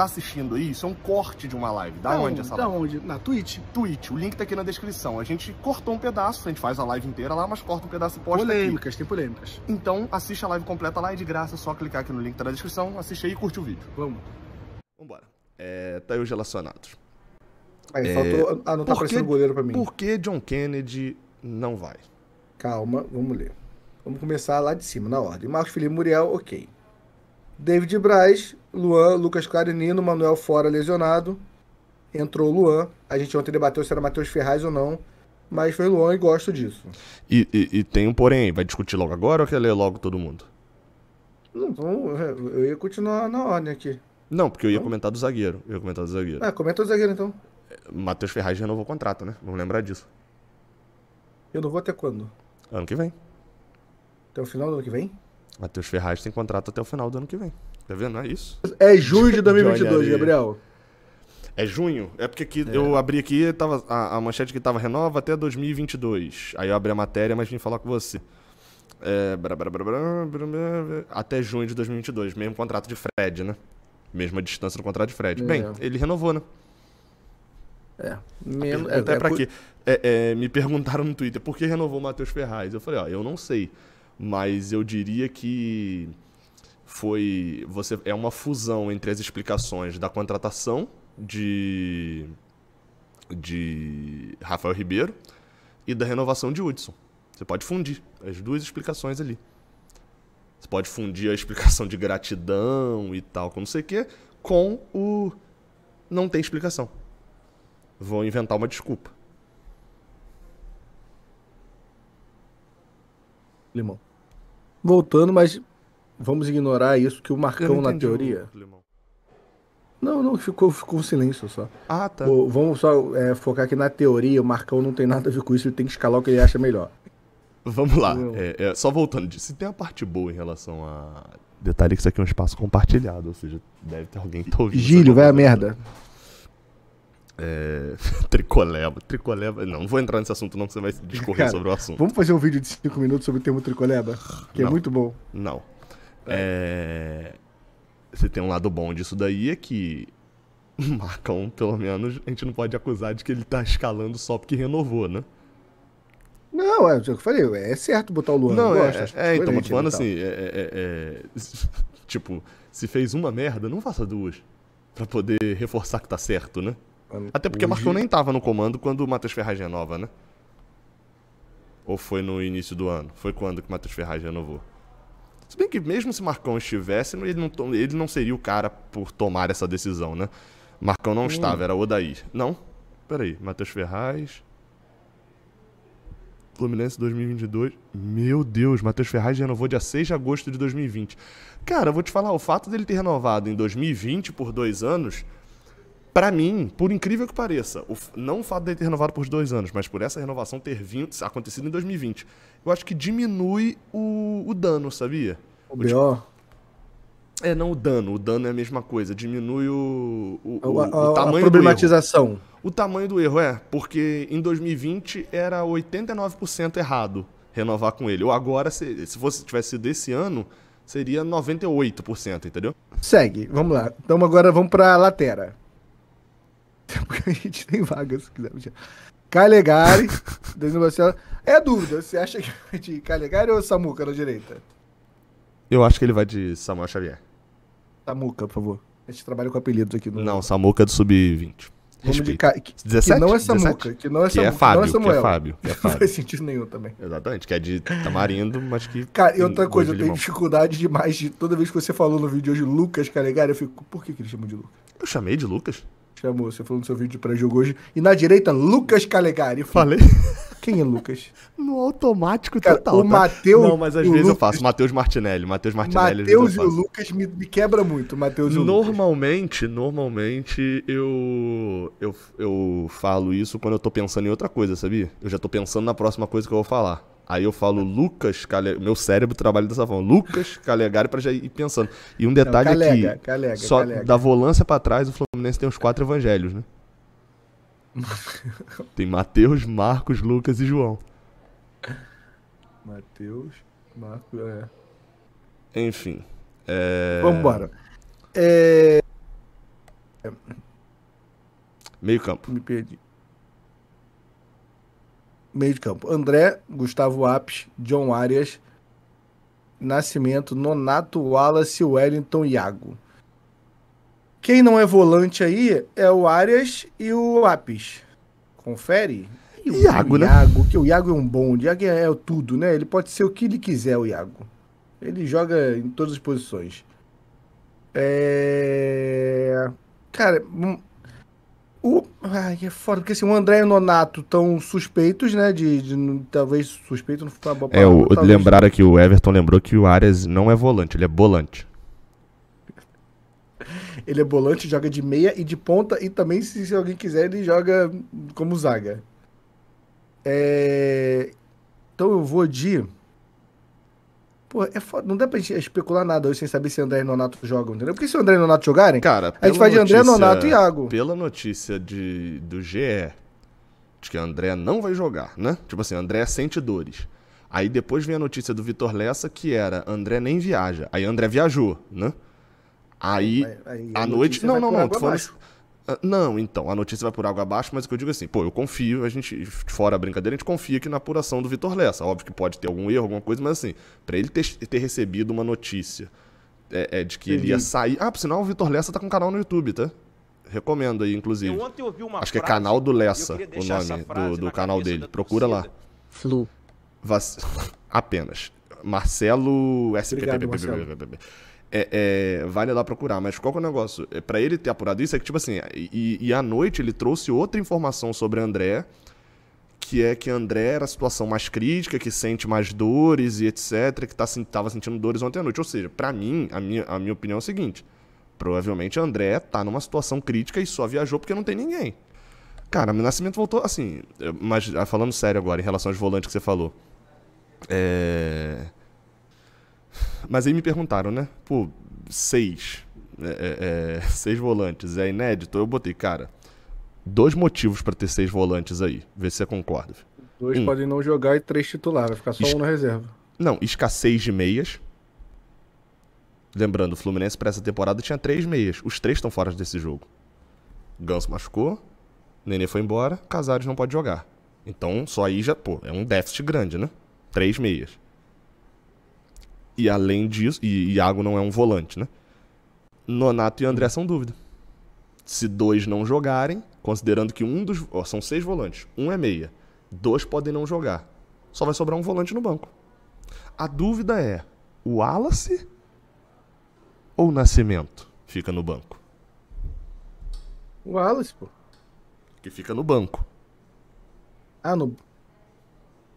tá assistindo aí, isso é um corte de uma live. Da, da onde, essa da live? Da onde? Na Twitch? Twitch. O link tá aqui na descrição. A gente cortou um pedaço, a gente faz a live inteira lá, mas corta um pedaço e posta Polêmicas, aqui. tem polêmicas. Então, assiste a live completa lá, e de graça, é só clicar aqui no link tá na descrição, assiste aí e curte o vídeo. Vamos. Vambora. É, tá aí os relacionados. Aí, é, faltou... Ah, não tá aparecendo o goleiro pra mim. Por que John Kennedy não vai? Calma, vamos ler. Vamos começar lá de cima, na ordem. Marcos Felipe Muriel, ok. David Braz, Luan, Lucas Clarinino, Manuel fora lesionado. Entrou o Luan. A gente ontem debateu se era Matheus Ferraz ou não. Mas foi Luan e gosto disso. E, e, e tem um porém, vai discutir logo agora ou quer ler logo todo mundo? Não, é, eu ia continuar na ordem aqui. Não, porque eu ia não? comentar do zagueiro. Eu ia comentar do zagueiro. Ah, comenta do zagueiro então. É, Matheus Ferraz renovou o contrato, né? Vamos lembrar disso. Eu não vou até quando? Ano que vem. Até o final do ano que vem? Matheus Ferraz tem contrato até o final do ano que vem. Tá vendo? Não é isso? É junho de 2022, Gabriel. É junho? É porque aqui é. eu abri aqui, tava, a, a, manchete que tava renova até 2022. Aí eu abri a matéria, mas vim falar com você. É, bra, bra, bra, até junho de 2022. Mesmo contrato de Fred, né? Mesma distância do contrato de Fred. É. Bem, ele renovou, né? É. Mesmo, até é, é pra quê? É, é, me perguntaram no Twitter por que renovou o Matheus Ferraz. Eu falei, ó, eu não sei. Mas eu diria que foi você é uma fusão entre as explicações da contratação de de Rafael Ribeiro e da renovação de Hudson. Você pode fundir as duas explicações ali. Você pode fundir a explicação de gratidão e tal, com não sei o quê, com o não tem explicação. Vou inventar uma desculpa. Limão. Voltando, mas Vamos ignorar isso que o Marcão, na teoria. O... Não, não, ficou, ficou um silêncio só. Ah, tá. O, vamos só é, focar aqui na teoria o Marcão não tem nada a ver com isso, ele tem que escalar o que ele acha melhor. Vamos lá. É, é, só voltando disso, se tem a parte boa em relação a. Detalhe que isso aqui é um espaço compartilhado, ou seja, deve ter alguém que tá ouvindo. Gílio, vai a merda. É... Tricoleba. Tricoleba. Não, não vou entrar nesse assunto, não, que você vai discorrer Cara, sobre o assunto. Vamos fazer um vídeo de 5 minutos sobre o termo tricoleba? Que é não, é muito bom. Não. É. é. Você tem um lado bom disso daí é que o Marcão, pelo menos, a gente não pode acusar de que ele tá escalando só porque renovou, né? Não, é o que eu falei, é certo botar o Luan. Não, é, gosto, é, é então, mas falando né, assim, é, é, é tipo, se fez uma merda, não faça duas. Pra poder reforçar que tá certo, né? Até porque o Marcão nem tava no comando quando o Matheus Ferraz renova, né? Ou foi no início do ano? Foi quando que o Matheus Ferraz renovou? Se bem que mesmo se Marcão estivesse, ele não, ele não seria o cara por tomar essa decisão, né? Marcão não hum. estava, era Odair. Não? Peraí, Matheus Ferraz. Fluminense 2022. Meu Deus, Matheus Ferraz renovou dia 6 de agosto de 2020. Cara, eu vou te falar, o fato dele ter renovado em 2020 por dois anos para mim, por incrível que pareça, o, não o fato de ele ter renovado por dois anos, mas por essa renovação ter vindo, acontecido em 2020, eu acho que diminui o, o dano, sabia? O, o B.O.? Tipo, é, não o dano. O dano é a mesma coisa. Diminui o, o, o, a, o tamanho a problematização. do erro. O tamanho do erro, é. Porque em 2020 era 89% errado renovar com ele. Ou agora, se, se fosse, tivesse sido esse ano, seria 98%, entendeu? Segue, vamos lá. Então agora vamos pra Latera. Até porque a gente tem vaga, se quiser. Calegari, Danilo Barcelos. É dúvida, você acha que vai de Calegari ou Samuca na direita? Eu acho que ele vai de Samuel Xavier. Samuca, por favor. A gente trabalha com apelidos aqui. No... Não, Samuca é do Sub-20. que, 17? É que não é, é Samuca, que não é Samuca, é Fábio, não é Samuel. Que é Fábio, que é Fábio. Não faz sentido nenhum também. Exatamente, que é de tamarindo, mas que... Cara, e outra coisa, eu tenho dificuldade demais de... Toda vez que você falou no vídeo hoje Lucas Calegari, eu fico, por que, que ele chamou de Lucas? Eu chamei de Lucas? Chamou, você falou no seu vídeo para jogo hoje. E na direita, Lucas Calegari. Falei. Quem é Lucas? No automático Cara, total. O tá? Matheus. Não, mas às vezes Lucas... eu faço. Matheus Martinelli. Matheus Martinelli. Matheus e o Lucas me, me quebra muito. Matheus Normalmente, Lucas. normalmente eu, eu eu falo isso quando eu tô pensando em outra coisa, sabia? Eu já tô pensando na próxima coisa que eu vou falar. Aí eu falo Lucas Calegari. Meu cérebro trabalha dessa forma. Lucas Calegari para já ir pensando. E um detalhe aqui é só calega. da volância para trás, o Fluminense tem os quatro evangelhos, né? tem Mateus, Marcos, Lucas e João. Mateus, Marcos, é. Enfim. É... Vamos embora. É... Meio campo. Me perdi. Meio de campo. André, Gustavo Apes, John Arias, Nascimento, Nonato, Wallace, Wellington, Iago. Quem não é volante aí é o Arias e o Apis. Confere. E o Iago, né? que o Iago é um bom. O Iago é, é tudo, né? Ele pode ser o que ele quiser, o Iago. Ele joga em todas as posições. É... Cara, hum, o... Ai, é foda, porque assim, o André e o Nonato estão suspeitos, né? De, de, de, talvez suspeito não foi uma boa palavra, É, o, talvez... lembraram que o Everton lembrou que o Arias não é volante, ele é bolante. Ele é volante, joga de meia e de ponta, e também, se alguém quiser, ele joga como zaga. É... Então eu vou de. Pô, é foda. Não dá pra gente especular nada hoje sem saber se André e Nonato jogam, entendeu? Porque se o André e Nonato jogarem, Cara, a gente vai de André, Nonato e Iago. Pela notícia de, do GE, de que André não vai jogar, né? Tipo assim, André sente dores. Aí depois vem a notícia do Vitor Lessa que era André nem viaja. Aí André viajou, né? Aí, à noite. Não, não, não. falando... Não, então, a notícia vai por água abaixo, mas o que eu digo assim, pô, eu confio, a gente, fora a brincadeira, a gente confia que na apuração do Vitor Lessa. Óbvio que pode ter algum erro, alguma coisa, mas assim, para ele ter, ter recebido uma notícia é, é, de que ele ia sair. Ah, por sinal, o Vitor Lessa tá com um canal no YouTube, tá? Recomendo aí, inclusive. Eu ontem ouvi uma Acho frase, que é canal do Lessa o nome do, do canal dele. Procura lá. Flu. Vac... Apenas. Marcelo SPP. Obrigado, Marcelo. É, é, vale lá procurar, mas qual que é o negócio? É, para ele ter apurado isso é que, tipo assim, e, e à noite ele trouxe outra informação sobre André, que é que André era a situação mais crítica, que sente mais dores e etc, que tá, tava sentindo dores ontem à noite. Ou seja, para mim, a minha, a minha opinião é o seguinte, provavelmente André tá numa situação crítica e só viajou porque não tem ninguém. Cara, meu Nascimento voltou, assim, mas ah, falando sério agora, em relação aos volantes que você falou, é... Mas aí me perguntaram, né? Pô, seis. É, é, é, seis volantes é inédito? Eu botei, cara, dois motivos para ter seis volantes aí. Vê se você concorda. Dois um, podem não jogar e três titular, vai ficar só es... um na reserva. Não, escassez de meias. Lembrando, o Fluminense para essa temporada tinha três meias. Os três estão fora desse jogo. Ganso machucou, Nenê foi embora, Casares não pode jogar. Então, só aí já, pô, é um déficit grande, né? Três meias. E além disso, e Iago não é um volante, né? Nonato e André são dúvida. Se dois não jogarem, considerando que um dos. Ó, são seis volantes, um é meia. Dois podem não jogar. Só vai sobrar um volante no banco. A dúvida é: o Wallace ou o Nascimento fica no banco? O Wallace, pô. Que fica no banco. Ah, no.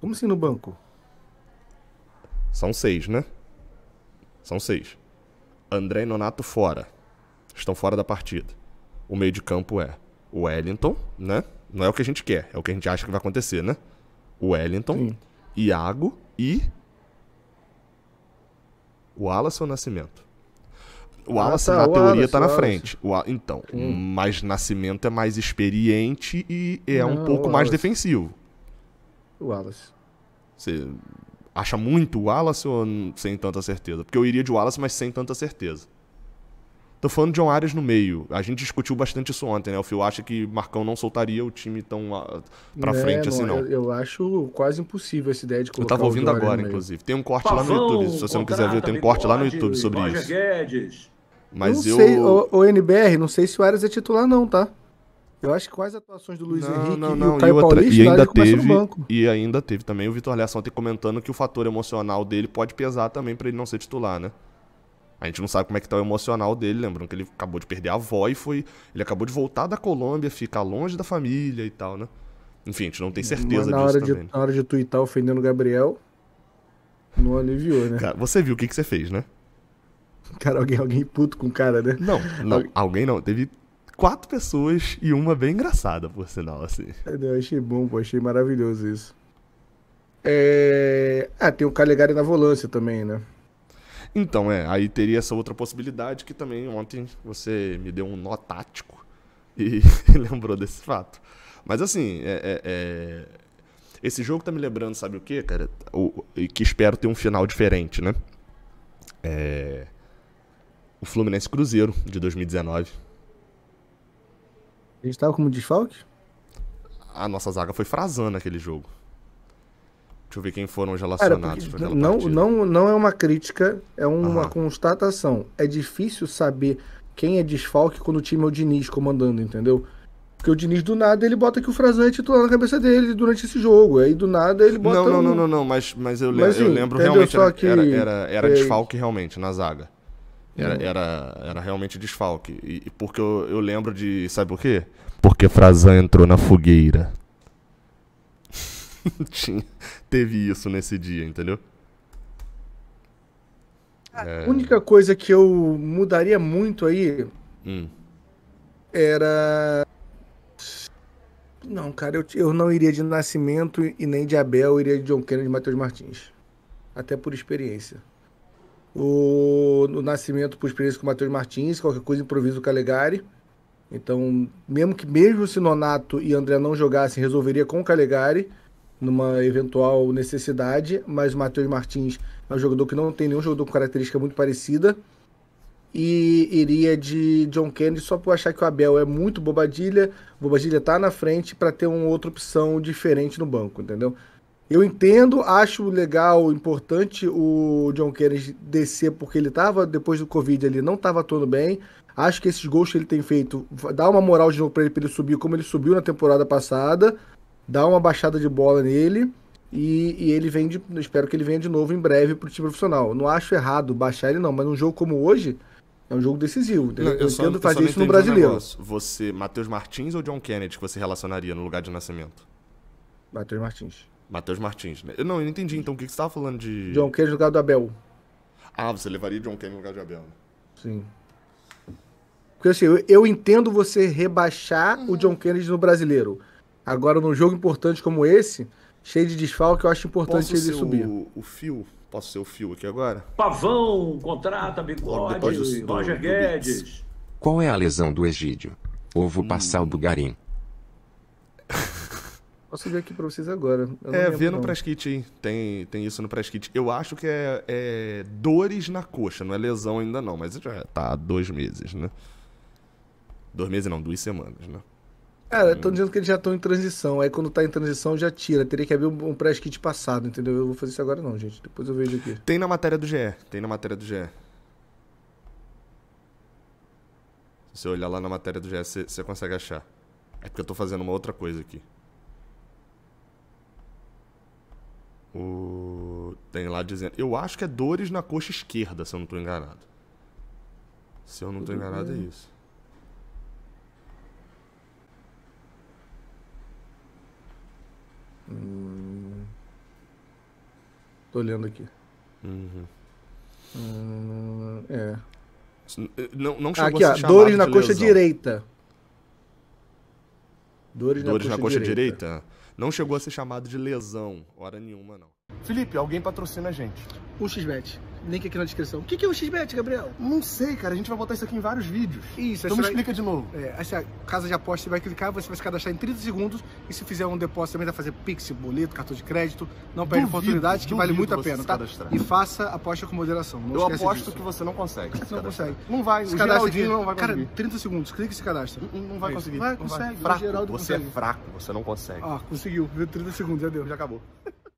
Como assim no banco? São seis, né? São seis. André e Nonato fora. Estão fora da partida. O meio de campo é o Wellington, né? Não é o que a gente quer, é o que a gente acha que vai acontecer, né? O Wellington, Sim. Iago e. O Alisson Nascimento. O Alasson, ah, tá, na teoria, está tá na frente. O Então, Sim. mas Nascimento é mais experiente e é Não, um pouco mais defensivo. O Alisson. Você acha muito Wallace ou sem tanta certeza? Porque eu iria de Wallace, mas sem tanta certeza. Tô falando de John Arias no meio. A gente discutiu bastante isso ontem, né? O Phil acha que Marcão não soltaria o time tão ah, pra é, frente assim, não, assim, não. Eu, eu, acho quase impossível essa ideia de colocar Eu tava ouvindo agora, inclusive. Tem um corte Pavão, lá no YouTube. Se você não quiser ver, tem um corte lá no YouTube sobre Roger isso. Guedes. Mas não eu. Sei, o, o, NBR, não sei se o Arias é titular, não, tá? Eu acho que quais atuações do Luiz não, Henrique não, não, e o Caio e outra, Paulista e ainda teve E ainda teve também o Vitor Leação ontem comentando que o fator emocional dele pode pesar também para ele não ser titular, né? A gente não sabe como é que tá o emocional dele, lembrando que ele acabou de perder a avó e foi. Ele acabou de voltar da Colômbia, ficar longe da família e tal, né? Enfim, a gente não tem certeza na disso. também, né? Na hora de tuitar ofendendo o Gabriel, não aliviou, né? Cara, você viu o que, que você fez, né? Cara, alguém, alguém puto com o cara, né? Não, não, alguém não. Teve quatro pessoas e uma bem engraçada, por sinal, assim. É, né, eu achei bom, pô, achei maravilhoso isso. É... Ah, tem o Calegari na volância também, né? Então, é, aí teria essa outra possibilidade que também ontem você me deu um nó tático e lembrou desse fato. Mas assim, é, é, é, esse jogo tá me lembrando, sabe o que, cara? O, e que espero ter um final diferente, né? É... O Fluminense Cruzeiro de 2019. A gente tava como desfalque? A nossa zaga foi frasando naquele jogo. Deixa eu ver quem foram os relacionados. Cara, não, não, não é uma crítica, é uma Aham. constatação. É difícil saber quem é desfalque quando o time é o Diniz comandando, entendeu? Porque o Diniz, do nada, ele bota que o Frazan é titular na cabeça dele durante esse jogo. Aí, do nada, ele bota. Não, não, um... não, não, não, mas, mas, eu, mas, eu lembro realmente. Era, que... era, era, era é... desfalque realmente na zaga. Era, uhum. era, era realmente desfalque. E, e porque eu, eu, lembro de. Sabe por quê? Porque Frazan entrou na fogueira. Tinha, teve isso nesse dia, entendeu? A é... única coisa que eu mudaria muito aí hum. era. Não, cara, eu, eu não iria de Nascimento e nem de Abel, eu iria de John Kennedy e Matheus Martins. Até por experiência. O, o Nascimento por experiência com o Matheus Martins, qualquer coisa improvisa o Calegari. Então, mesmo que mesmo se Nonato e André não jogassem, resolveria com o Calegari numa eventual necessidade, mas o Matheus Martins é um jogador que não tem nenhum jogador com característica muito parecida. E iria de John Kennedy só por achar que o Abel é muito bobadilha, bobadilha tá na frente para ter uma outra opção diferente no banco, entendeu? Eu entendo, acho legal, importante o John Kennedy descer, porque ele estava depois do Covid, ele não estava todo bem. Acho que esses gols que ele tem feito dá uma moral de novo para ele, pra ele subir, como ele subiu na temporada passada, dá uma baixada de bola nele. E, e ele vem de, espero que ele venha de novo em breve para o time profissional. Não acho errado baixar ele, não, mas num jogo como hoje, é um jogo decisivo. eu, eu só, entendo fazer isso no brasileiro. Um você, Matheus Martins ou John Kennedy que você relacionaria no lugar de nascimento? Matheus Martins. Matheus Martins, né? Eu não, eu não entendi. Então, o que, você tava falando de... John Kane no lugar do Abel. Ah, você levaria John Kane no lugar Abel, né? Sim. Porque assim, eu, eu entendo você rebaixar uhum. o John Kennedy no brasileiro. Agora, num jogo importante como esse, cheio de desfalque, eu acho importante Posso ele subir. O, o fio? Posso ser o fio aqui agora? Pavão, contrata, bigode, do, Roger do, Guedes. Do Qual é a lesão do Egídio? Ovo hum. passal do Garim. Posso ver aqui para vocês agora. Eu é, vê no press kit, hein? Tem, tem isso no press kit. Eu acho que é, é dores na coxa, não é lesão ainda não, mas já tá há dois meses, né? Dois meses não, duas semanas, né? Cara, é, estão dizendo que eles já estão em transição. Aí quando tá em transição já tira. Teria que abrir um press kit passado, entendeu? Eu vou fazer isso agora não, gente. Depois eu vejo aqui. Tem na matéria do GE. Tem na matéria do GE. Se você olhar lá na matéria do GE, você consegue achar. É porque eu tô fazendo uma outra coisa aqui. O... Tem lá dizendo. Eu acho que é dores na coxa esquerda, se eu não estou enganado. Se eu não estou enganado, é isso. Hum... Tô olhando aqui. Uhum. Hum, é. Eh, não, não chegou aqui, a ó, dores na coxa lesão. direita. Dores, dores na, coxa, na coxa direita. direita. Não chegou a ser chamado de lesão, hora nenhuma não. Felipe, alguém patrocina a gente. O XBET link aqui na descrição. O que, que é o XBET, Gabriel? Não sei, cara. A gente vai botar isso aqui em vários vídeos. Isso. Então me vai... explica de novo. É, essa casa de aposta, você vai clicar, você vai se cadastrar em 30 segundos e se fizer um depósito também, vai fazer Pix, boleto, cartão de crédito. Não perde duvido, oportunidade, que vale muito a pena, tá? E faça aposta com moderação. Não Eu aposto disso. que você não consegue. Você não consegue. Não vai. Se cadastra aqui, não vai conseguir. Cara, 30 segundos. Clica e se cadastra. Hum, hum, não, não é vai isso. conseguir. Vai, não consegue. Vai. Fraco. Você consegue. é fraco. Você não consegue. Ah, conseguiu. 30 segundos. Já deu. Já acabou.